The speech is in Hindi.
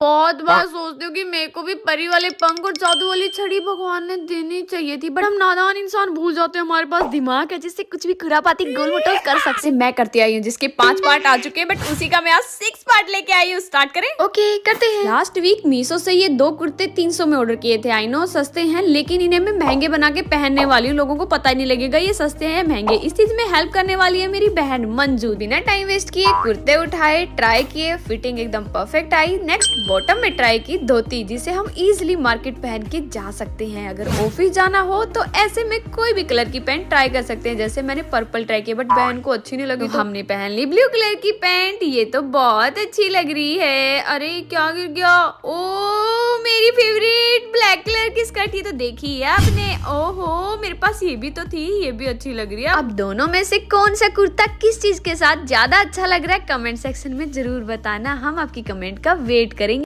बहुत बार हाँ। सोचती हूँ कि मेरे को भी परी वाले पंख और जादू वाली छड़ी भगवान ने देनी चाहिए थी बट हम नादान इंसान भूल जाते हैं हमारे पास दिमाग है जिससे कुछ भी पाती गोल मोटोल कर सकते मैं करती आई हूँ जिसके पांच पार्ट आ चुके हैं बट उसी का मैं आज सिक्स पार्ट लेके आई हूँ स्टार्ट करें ओके करते हैं लास्ट वीक मीशो से ये दो कुर्ते तीन सौ में ऑर्डर किए थे आई नो सस्ते है लेकिन इन्हें मैं महंगे बना के पहनने वाली हूँ लोगों को पता ही नहीं लगेगा ये सस्ते है महंगे इस चीज में हेल्प करने वाली है मेरी बहन मंजू बिना टाइम वेस्ट किए कुर्ते उठाए ट्राई किए फिटिंग एकदम परफेक्ट आई नेक्स्ट बॉटम में ट्राई की धोती जिसे हम इजिली मार्केट पहन के जा सकते हैं अगर ऑफिस जाना हो तो ऐसे में कोई भी कलर की पैंट ट्राई कर सकते हैं जैसे मैंने पर्पल ट्राई किया बट बहन को अच्छी नहीं लगी तो हमने पहन ली ब्लू कलर की पैंट ये तो बहुत अच्छी लग रही है अरे क्या गिर गया ओ मेरी फेवरेट की स्कर्ट ये तो देखी है आपने ओहो मेरे पास ये भी तो थी ये भी अच्छी लग रही है अब दोनों में से कौन सा कुर्ता किस चीज के साथ ज्यादा अच्छा लग रहा है कमेंट सेक्शन में जरूर बताना हम आपकी कमेंट का वेट करेंगे